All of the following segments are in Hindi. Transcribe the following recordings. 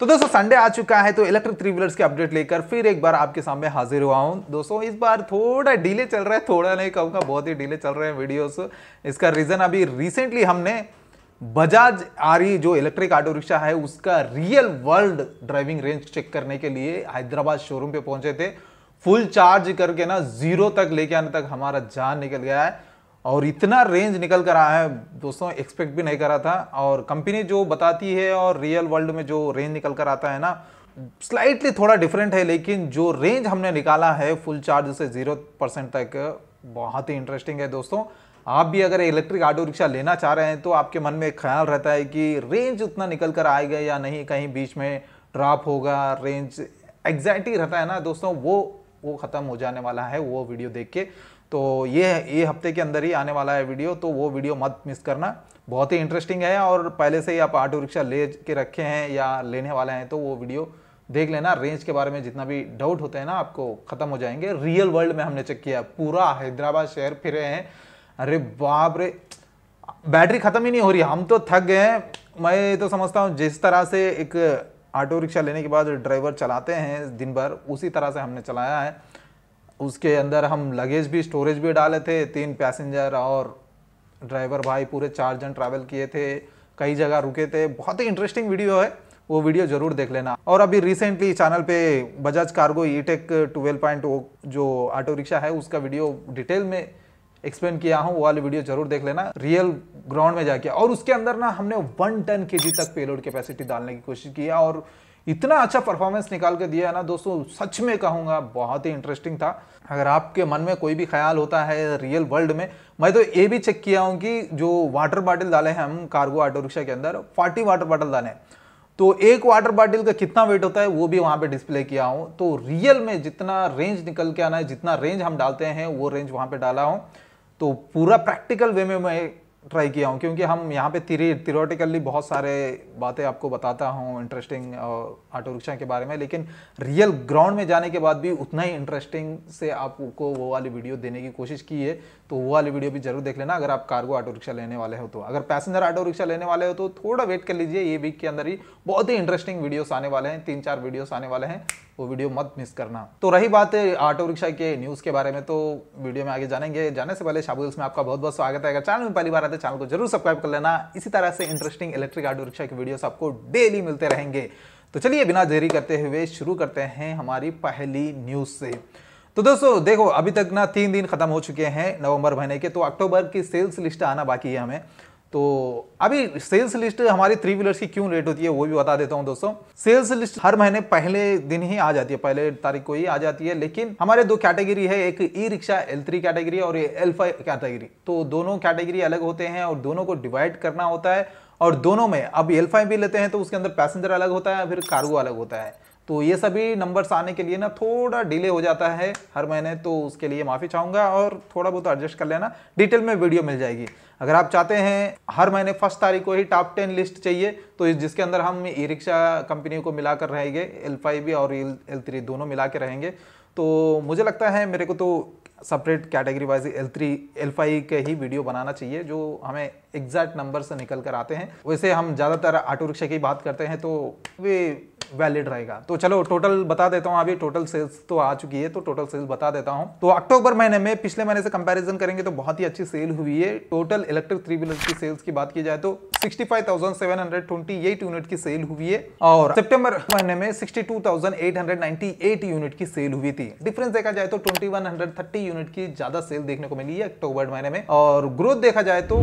तो दोस्तों संडे आ चुका है तो इलेक्ट्रिक थ्री व्हीलर्स के अपडेट लेकर फिर एक बार आपके सामने हाजिर हुआ हूँ दोस्तों इस बार थोड़ा डिले चल रहा है थोड़ा नहीं कहूँगा बहुत ही डिले चल रहे हैं वीडियोस इसका रीज़न अभी रिसेंटली हमने बजाज रही e जो इलेक्ट्रिक ऑटो रिक्शा है उसका real world driving range check करने के लिए हैदराबाद शोरूम पे पहुंचे थे फुल चार्ज करके ना जीरो तक लेके आने तक हमारा जान निकल गया है और इतना रेंज निकल कर आया है दोस्तों एक्सपेक्ट भी नहीं करा था और कंपनी जो बताती है और रियल वर्ल्ड में जो रेंज निकल कर आता है ना स्लाइटली थोड़ा डिफरेंट है लेकिन जो रेंज हमने निकाला है फुल चार्ज से ज़ीरो परसेंट तक बहुत ही इंटरेस्टिंग है दोस्तों आप भी अगर इलेक्ट्रिक ऑटो रिक्शा लेना चाह रहे हैं तो आपके मन में ख्याल रहता है कि रेंज उतना निकल कर आएगा या नहीं कहीं बीच में ड्रॉप होगा रेंज एग्जैक्ट ही रहता है ना दोस्तों वो वो ख़त्म हो जाने वाला है वो वीडियो देख के तो ये ये हफ्ते के अंदर ही आने वाला है वीडियो तो वो वीडियो मत मिस करना बहुत ही इंटरेस्टिंग है और पहले से ही आप ऑटो रिक्शा ले के रखे हैं या लेने वाले हैं तो वो वीडियो देख लेना रेंज के बारे में जितना भी डाउट होता है ना आपको ख़त्म हो जाएंगे रियल वर्ल्ड में हमने चेक किया पूरा हैदराबाद शहर फिरे हैं अरे बाप रे बैटरी ख़त्म ही नहीं हो रही हम तो थक गए हैं मैं तो समझता हूँ जिस तरह से एक ऑटो रिक्शा लेने के बाद ड्राइवर चलाते हैं दिन भर उसी तरह से हमने चलाया है उसके अंदर हम लगेज भी स्टोरेज भी डाले थे तीन पैसेंजर और ड्राइवर भाई पूरे चार जन ट्रैवल किए थे कई जगह रुके थे बहुत ही इंटरेस्टिंग वीडियो है वो वीडियो जरूर देख लेना और अभी रिसेंटली चैनल पे Bajaj cargo E tech twelve point जो ऑटो रिक्शा है उसका वीडियो डिटेल में एक्सप्लेन किया हूँ वो वाली वीडियो जरूर देख लेना रियल ग्राउंड में जाके और उसके अंदर ना हमने वन टन के तक पेलोड कैपेसिटी डालने की कोशिश किया और इतना अच्छा परफॉर्मेंस निकाल के दिया है ना दोस्तों सच में कहूँगा बहुत ही इंटरेस्टिंग था अगर आपके मन में कोई भी ख्याल होता है रियल वर्ल्ड में मैं तो ये भी चेक किया हूँ कि जो वाटर बाटिल डाले हैं हम कार्गो ऑटो रिक्शा के अंदर फोर्टी वाटर बाटल डाले हैं तो एक वाटर बॉटल का कितना वेट होता है वो भी वहाँ पे डिस्प्ले किया हूँ तो रियल में जितना रेंज निकल के आना है जितना रेंज हम डालते हैं वो रेंज वहाँ पे डाला हूँ तो पूरा प्रैक्टिकल वे में मैं ट्राई किया हूँ क्योंकि हम यहाँ पे थिरी थिरोटिकली बहुत सारे बातें आपको बताता हूँ इंटरेस्टिंग ऑटो रिक्शा के बारे में लेकिन रियल ग्राउंड में जाने के बाद भी उतना ही इंटरेस्टिंग से आपको वो वाली वीडियो देने की कोशिश की है तो वो वाली वीडियो भी जरूर देख लेना अगर आप कार्गो ऑटो रिक्शा लेने वाले हो तो अगर पैसेंजर ऑटो रिक्शा लेने वाले हो तो थोड़ा वेट कर लीजिए ये वीक के अंदर ही बहुत ही इंटरेस्टिंग वीडियोस आने वाले हैं तीन चार वीडियोस आने वाले हैं वो वीडियो मत मिस करना तो रही बात ऑटो रिक्शा के न्यूज़ के बारे में तो वीडियो में आगे जानेंगे जाने से पहले शाबू में आपका बहुत बहुत स्वागत है अगर चैनल में पहली बार आते चैनल को जरूर सब्सक्राइब कर लेना इसी तरह से इंटरेस्टिंग इलेक्ट्रिक ऑटो रिक्शा के वीडियो आपको डेली मिलते रहेंगे तो चलिए बिना देरी करते हुए शुरू करते हैं हमारी पहली न्यूज़ से तो दोस्तों देखो अभी तक ना तीन दिन खत्म हो चुके हैं नवंबर महीने के तो अक्टूबर की सेल्स लिस्ट आना बाकी है हमें तो अभी सेल्स लिस्ट हमारी थ्री व्हीलर्स की क्यों लेट होती है वो भी बता देता हूँ दोस्तों सेल्स लिस्ट हर महीने पहले दिन ही आ जाती है पहले तारीख को ही आ जाती है लेकिन हमारे दो कैटेगरी है एक E rickshaw L three category और एल फाइव कैटेगरी तो दोनों कैटेगरी अलग होते हैं और दोनों को डिवाइड करना होता है और दोनों में अब एल फाइव भी लेते हैं तो उसके अंदर पैसेंजर अलग होता है फिर कार्गो अलग होता है तो ये सभी नंबर्स आने के लिए ना थोड़ा डिले हो जाता है हर महीने तो उसके लिए माफ़ी चाहूँगा और थोड़ा बहुत एडजस्ट कर लेना डिटेल में वीडियो मिल जाएगी अगर आप चाहते हैं हर महीने फर्स्ट तारीख को ही टॉप टेन लिस्ट चाहिए तो जिसके अंदर हम ई रिक्शा कंपनी को मिला कर रहेंगे एल फाइव और एल थ्री दोनों मिला के रहेंगे तो मुझे लगता है मेरे को तो separate category wise L three L five के ही वीडियो बनाना चाहिए जो हमें एग्जैक्ट नंबर से निकल कर आते हैं वैसे हम ज़्यादातर ऑटो रिक्शा की बात करते हैं तो वे वैलिड रहेगा तो चलो टोटल बता देता हूं अभी टोटल सेल्स तो आ चुकी है तो टोटल सेल्स बता देता हूं तो अक्टूबर महीने में पिछले महीने से कंपैरिजन करेंगे तो बहुत ही अच्छी सेल हुई है टोटल इलेक्ट्रिक थ्री व्हीलर की सेल्स की बात की जाए तो सिक्सटी फाइव यूनिट की सेल हुई है और सेप्टेम्बर महीने में सिक्सटी यूनिट की सेल हुई थी डिफरेंस देखा जाए तो ट्वेंटी यूनिट की ज्यादा सेल देखने को मिली है अक्टूबर महीने में और ग्रोथ देखा जाए तो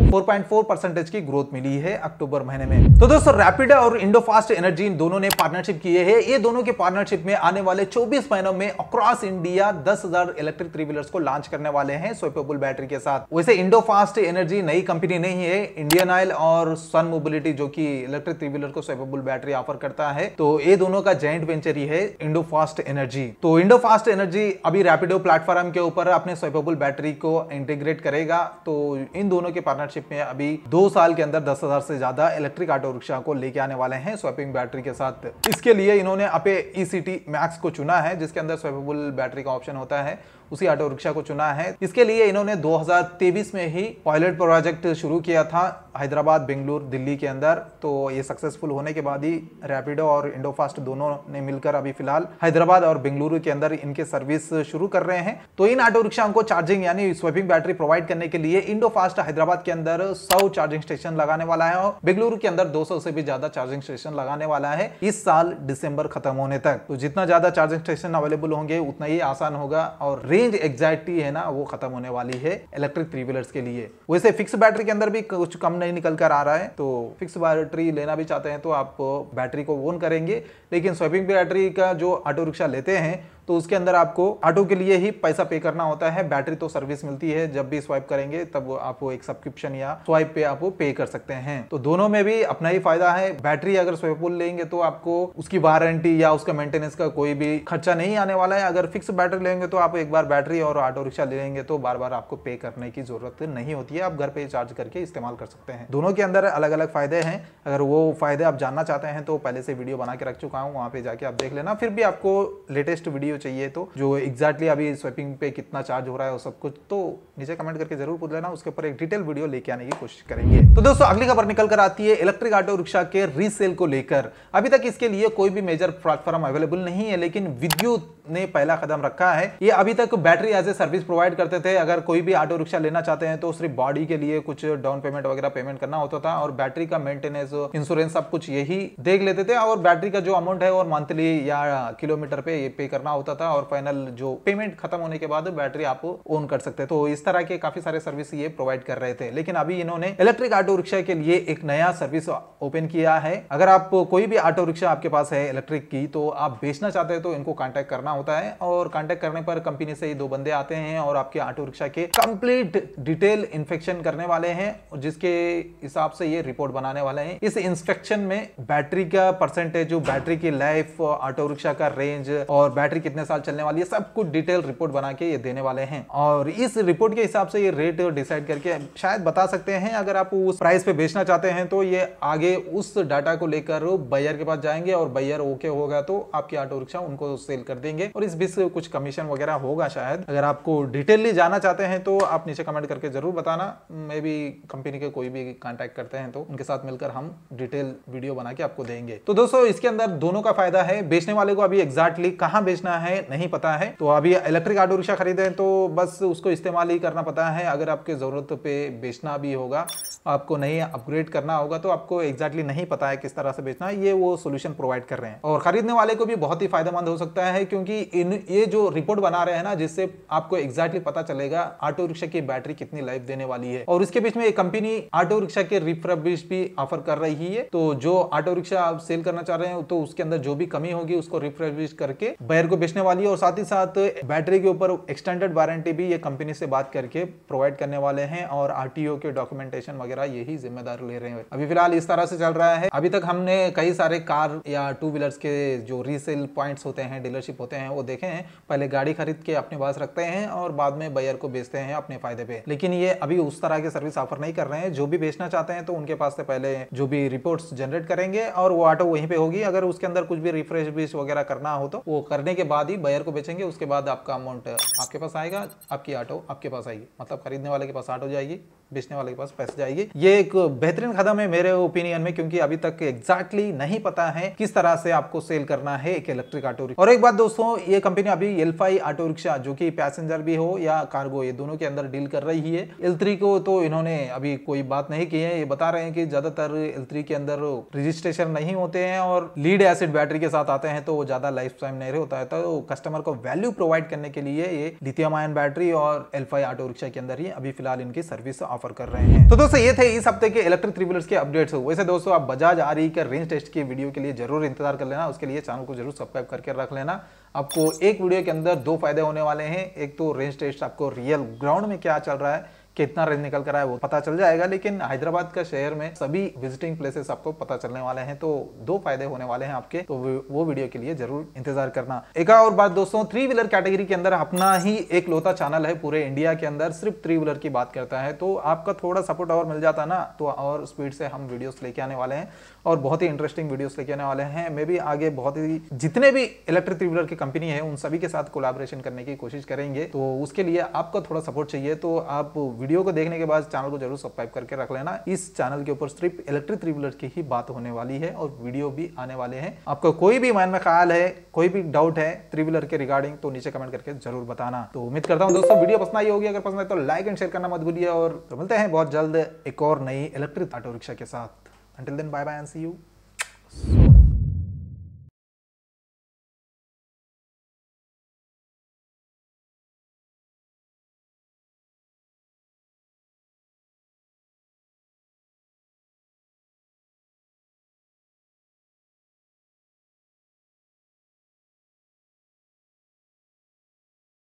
फोर परसेंटेज की ग्रोथ मिली है अक्टूबर महीने में तो दोस्तों रैपिड और इंडो फास्ट एनर्जी इन दोनों ने पार्टनरशिप पार्टनरशिप किए हैं ये दोनों के पार्टनरशिप में आने वाले 24 महीनों में across India 10,000 electric three wheeler को लॉन्च करने वाले हैं स्वेपेबल बैटरी के साथ वैसे इंडो फास्ट एनर्जी नई कंपनी नहीं है इंडियन ऑयल और सन मोबिलिटी जो की इलेक्ट्रिक थ्री व्हीलर को स्वेपेबल बैटरी ऑफर करता है तो ये दोनों का जॉइंट वेंचर ही है इंडो फास्ट एनर्जी तो इंडो फास्ट एनर्जी अभी रैपिडो प्लेटफॉर्म के ऊपर अपने स्वेपेबल बैटरी को इंटीग्रेट करेगा तो इन दोनों के पार्टनरशिप में अभी दो साल के अंदर दस से ज्यादा इलेक्ट्रिक ऑटो रिक्शा को लेके आने वाले हैं स्वैपिंग बैटरी के साथ इस इसके लिए इन्होंने अपे ई e मैक्स को चुना है जिसके अंदर स्वेपेबल बैटरी का ऑप्शन होता है उसी ऑटो रिक्शा को चुना है इसके लिए इन्होंने 2023 में ही पायलट प्रोजेक्ट शुरू किया था हैदराबाद बेंगलुरु दिल्ली के अंदर तो ये सक्सेसफुल होने के बाद ही रैपिडो और इंडोफास्ट दोनों ने मिलकर अभी फिलहाल हैदराबाद और बेंगलुरु के अंदर इनके सर्विस शुरू कर रहे हैं तो इन ऑटो रिक्शा को चार्जिंग यानी स्वेपिंग बैटरी प्रोवाइड करने के लिए इंडोफास्ट हैदराबाद के अंदर सौ चार्जिंग स्टेशन लगाने वाला है और बेंगलुरु के अंदर दो से भी ज्यादा चार्जिंग स्टेशन लगाने वाला है इस साल दिसंबर खत्म होने तक तो जितना ज्यादा चार्जिंग स्टेशन अवेलेबल होंगे उतना ही आसान होगा और रेल रेंज एग्जैक्टली है ना वो खत्म होने वाली है इलेक्ट्रिक थ्री व्हीलर्स के लिए वैसे फिक्स बैटरी के अंदर भी कुछ कम नहीं निकल कर आ रहा है तो फिक्स बैटरी लेना भी चाहते हैं तो आप बैटरी को ओन करेंगे लेकिन स्वेपिंग बैटरी का जो ऑटो रिक्शा लेते हैं तो उसके अंदर आपको ऑटो के लिए ही पैसा पे करना होता है बैटरी तो सर्विस मिलती है जब भी स्वाइप करेंगे तब आप वो एक सब्सक्रिप्शन या स्वाइप पे आप वो पे कर सकते हैं तो दोनों में भी अपना ही फायदा है बैटरी अगर स्वेपुल लेंगे तो आपको उसकी वारंटी या उसका मेंटेनेंस का कोई भी खर्चा नहीं आने वाला है अगर फिक्स बैटरी लेंगे तो आप एक बार बैटरी और ऑटो रिक्शा ले लेंगे तो बार बार आपको पे करने की जरूरत नहीं होती है आप घर पे चार्ज करके इस्तेमाल कर सकते हैं दोनों के अंदर अलग अलग फायदे हैं अगर वो फायदे आप जानना चाहते हैं तो पहले से वीडियो बना के रख चुका हूँ वहां पे जाके आप देख लेना फिर भी आपको लेटेस्ट वीडियो वीडियो चाहिए तो जो एग्जैक्टली अभी स्वैपिंग पे कितना चार्ज हो रहा है और सब कुछ तो नीचे कमेंट करके जरूर पूछ लेना उसके ऊपर एक डिटेल वीडियो लेके आने की कोशिश करेंगे तो दोस्तों अगली खबर निकल कर आती है इलेक्ट्रिक ऑटो रिक्शा के रीसेल को लेकर अभी तक इसके लिए कोई भी मेजर प्लेटफॉर्म अवेलेबल नहीं है लेकिन विद्युत ने पहला कदम रखा है ये अभी तक battery as a service provide करते थे अगर कोई भी ऑटो रिक्शा लेना चाहते हैं तो सिर्फ बॉडी के लिए कुछ डाउन पेमेंट वगैरह पेमेंट करना होता था और बैटरी का मेंटेनेंस इंश्योरेंस सब कुछ यही देख लेते थे और बैटरी का जो अमाउंट है और मंथली या किलोमीटर पे ये पे करना होता था और फाइनल जो पेमेंट खत्म होने के बाद बैटरी आप ओन कर सकते तो इस तरह के काफी सारे सर्विस ये प्रोवाइड कर रहे थे लेकिन अभी इन्होंने इलेक्ट्रिक ऑटो रिक्शा के लिए एक नया सर्विस ओपन किया है अगर आप कोई भी ऑटो रिक्शा आपके पास है इलेक्ट्रिक की तो आप बेचना चाहते हैं तो इनको कॉन्टेक्ट करना होता है और कांटेक्ट करने पर कंपनी से ये दो बंदे आते हैं और आपके ऑटो रिक्शा के कंप्लीट डिटेल इन्फेक्शन करने वाले हैं जिसके हिसाब से ये रिपोर्ट बनाने वाले हैं इस इंस्पेक्शन में बैटरी का परसेंटेज जो बैटरी की लाइफ ऑटो रिक्शा का रेंज और बैटरी कितने साल चलने वाली है सब कुछ डिटेल रिपोर्ट बना के ये देने वाले हैं और इस रिपोर्ट के हिसाब से ये रेट डिसाइड करके शायद बता सकते हैं अगर आप उस प्राइस पे बेचना चाहते हैं तो ये आगे उस डाटा को लेकर बैयर के पास जाएंगे और बैयर ओके होगा तो आपकी ऑटो रिक्शा उनको सेल कर देंगे करेंगे और इस बीच कुछ कमीशन वगैरह होगा शायद अगर आपको डिटेलली जाना चाहते हैं तो आप नीचे कमेंट करके जरूर बताना मे भी कंपनी के कोई भी कॉन्टेक्ट करते हैं तो उनके साथ मिलकर हम डिटेल वीडियो बना के आपको देंगे तो दोस्तों इसके अंदर दोनों का फायदा है बेचने वाले को अभी एग्जैक्टली कहाँ बेचना है नहीं पता है तो अभी इलेक्ट्रिक ऑटो रिक्शा खरीदे तो बस उसको इस्तेमाल ही करना पता है अगर आपके ज़रूरत पे बेचना भी होगा आपको नहीं अपग्रेड करना होगा तो आपको एग्जैक्टली नहीं पता है किस तरह से बेचना है ये वो सोल्यूशन प्रोवाइड कर रहे हैं और खरीदने वाले को भी बहुत ही फायदेमंद हो सकता है क्योंकि कि इन ये जो रिपोर्ट बना रहे हैं ना जिससे आपको एग्जैक्टली पता चलेगा ऑटो रिक्शा की बैटरी कितनी लाइफ देने वाली है और उसके बीच में एक कंपनी ऑटो रिक्शा के रिफ्रबिश भी ऑफर कर रही है तो जो ऑटो रिक्शा आप सेल करना चाह रहे हैं तो उसके अंदर जो भी कमी होगी उसको रिफर्बिश करके बैर को बेचने वाली है और साथ ही साथ बैटरी के ऊपर एक्सटेंडेड वारंटी भी ये कंपनी से बात करके प्रोवाइड करने वाले हैं और आर के डॉक्यूमेंटेशन वगैरह यही जिम्मेदार ले रहे हैं अभी फिलहाल इस तरह से चल रहा है अभी तक हमने कई सारे कार या टू व्हीलर्स के जो रीसेल पॉइंट्स होते हैं डीलरशिप होते हैं हैं वो देखे हैं पहले गाड़ी खरीद के अपने पास रखते हैं और बाद में बायर को बेचते हैं अपने फायदे पे लेकिन ये अभी उस तरह की सर्विस ऑफर नहीं कर रहे हैं जो भी बेचना चाहते हैं तो उनके पास से पहले जो भी रिपोर्ट जनरेट करेंगे और वो ऑटो वहीं पे होगी अगर उसके अंदर कुछ भी रिफ्रेश वगैरह करना हो तो वो करने के बाद ही बायर को बेचेंगे उसके बाद आपका अमाउंट आपके पास आएगा आपकी ऑटो आपके पास आएगी मतलब खरीदने वाले के पास ऑटो जाएगी बेचने वाले के पास पैसे जाएगी ये एक बेहतरीन कदम है मेरे ओपिनियन में क्योंकि अभी तक एग्जैक्टली exactly नहीं पता है किस तरह से आपको सेल करना है एक इलेक्ट्रिक ऑटो और एक बात दोस्तों दोनों ये कंपनी अभी एल फाइव ऑटो रिक्शा जो कि पैसेंजर भी हो या कार्गो ये दोनों के अंदर डील कर रही है एल थ्री को तो इन्होंने अभी कोई बात नहीं की है ये बता रहे हैं कि ज्यादातर एल थ्री के अंदर रजिस्ट्रेशन नहीं होते हैं और लीड एसिड बैटरी के साथ आते हैं तो ज्यादा लाइफ टाइम नहीं होता है तो कस्टमर को वैल्यू प्रोवाइड करने के लिए ये लिथियम आयन बैटरी और एल फाइव ऑटो रिक्शा के अंदर ही अभी फिलहाल इनकी सर्विस ऑफर कर रहे हैं तो दोस्तों ये थे इस हफ्ते के इलेक्ट्रिक थ्री व्हीलर्स के अपडेट्स वैसे दोस्तों आप बजाज आर का रेंज टेस्ट की वीडियो के लिए जरूर इंतजार कर लेना उसके लिए चैनल को जरूर सब्सक्राइब करके रख लेना आपको एक वीडियो के अंदर दो फायदे होने वाले हैं एक तो रेंज टेस्ट आपको रियल ग्राउंड में क्या चल रहा है कितना रेंज निकल कर आया वो पता चल जाएगा लेकिन हैदराबाद का शहर में सभी विजिटिंग प्लेसेस आपको पता चलने वाले हैं तो दो फायदे होने वाले हैं आपके तो वो वीडियो के लिए जरूर इंतजार करना एक और बात दोस्तों थ्री व्हीलर कैटेगरी के अंदर अपना ही एक लोता चैनल है पूरे इंडिया के अंदर सिर्फ थ्री व्हीलर की बात करता है तो आपका थोड़ा सपोर्ट और मिल जाता ना तो और स्पीड से हम वीडियोस लेके आने वाले हैं और बहुत ही इंटरेस्टिंग वीडियोस लेके आने वाले हैं मे भी आगे बहुत ही जितने भी इलेक्ट्रिक थ्री व्हीलर की कंपनी है उन सभी के साथ कोलाबोरेशन करने की कोशिश करेंगे तो उसके लिए आपका थोड़ा सपोर्ट चाहिए तो आप वीडियो को देखने के बाद चैनल को जरूर सब्सक्राइब करके रख लेना इस चैनल के ऊपर सिर्फ इलेक्ट्रिक थ्री व्हीलर की ही बात होने वाली है और वीडियो भी आने वाले हैं आपको कोई भी मन में ख्याल है कोई भी डाउट है थ्री व्हीलर के रिगार्डिंग तो नीचे कमेंट करके जरूर बताना तो उम्मीद करता हूँ दोस्तों वीडियो पसंद आई होगी अगर पसंद है तो लाइक एंड शेयर करना मत भूलिए और तो मिलते हैं बहुत जल्द एक और नई इलेक्ट्रिक ऑटो रिक्शा के साथ until then bye bye and see you